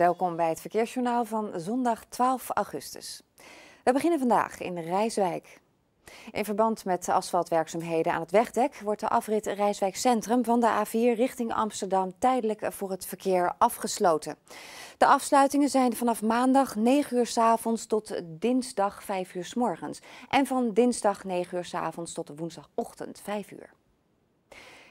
Welkom bij het verkeersjournaal van zondag 12 augustus. We beginnen vandaag in Rijswijk. In verband met de asfaltwerkzaamheden aan het wegdek wordt de afrit Rijswijk Centrum van de A4 richting Amsterdam tijdelijk voor het verkeer afgesloten. De afsluitingen zijn vanaf maandag 9 uur s avonds tot dinsdag 5 uur s morgens en van dinsdag 9 uur s avonds tot woensdagochtend 5 uur.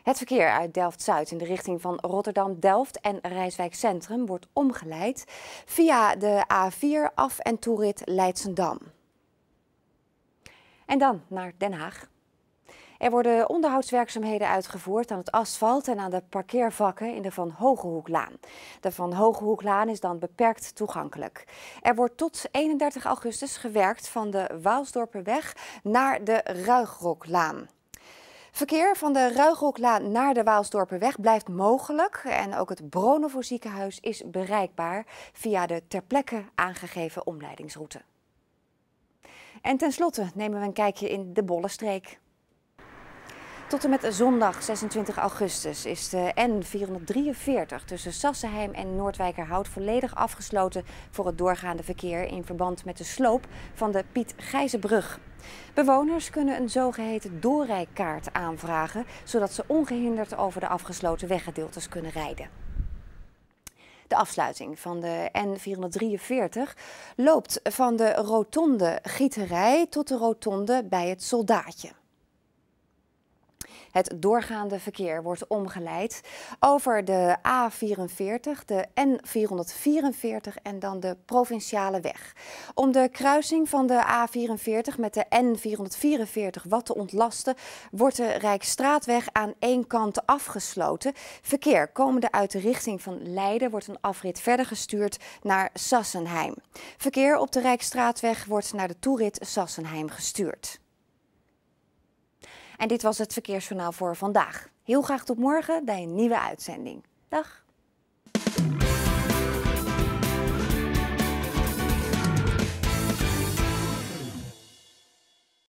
Het verkeer uit Delft-Zuid in de richting van Rotterdam-Delft en Rijswijk Centrum wordt omgeleid via de A4 af- en toerit Leidsendam. En dan naar Den Haag. Er worden onderhoudswerkzaamheden uitgevoerd aan het asfalt en aan de parkeervakken in de Van Hogehoeklaan. De Van Hogehoeklaan is dan beperkt toegankelijk. Er wordt tot 31 augustus gewerkt van de Waalsdorperweg naar de Ruigroklaan. Verkeer van de Ruigroklaan naar de Waalsdorpenweg blijft mogelijk. En ook het Bronenvoor ziekenhuis is bereikbaar via de ter plekke aangegeven omleidingsroute. En tenslotte nemen we een kijkje in de Bollestreek. Tot en met zondag 26 augustus is de N443 tussen Sassenheim en Noordwijkerhout volledig afgesloten voor het doorgaande verkeer in verband met de sloop van de Piet Gijzenbrug. Bewoners kunnen een zogeheten doorrijkaart aanvragen, zodat ze ongehinderd over de afgesloten weggedeeltes kunnen rijden. De afsluiting van de N443 loopt van de rotonde Gieterij tot de rotonde bij het Soldaatje. Het doorgaande verkeer wordt omgeleid over de A44, de N444 en dan de provinciale weg. Om de kruising van de A44 met de N444 wat te ontlasten, wordt de Rijksstraatweg aan één kant afgesloten. Verkeer komende uit de richting van Leiden wordt een afrit verder gestuurd naar Sassenheim. Verkeer op de Rijksstraatweg wordt naar de toerit Sassenheim gestuurd. En dit was het Verkeersjournaal voor vandaag. Heel graag tot morgen bij een nieuwe uitzending. Dag.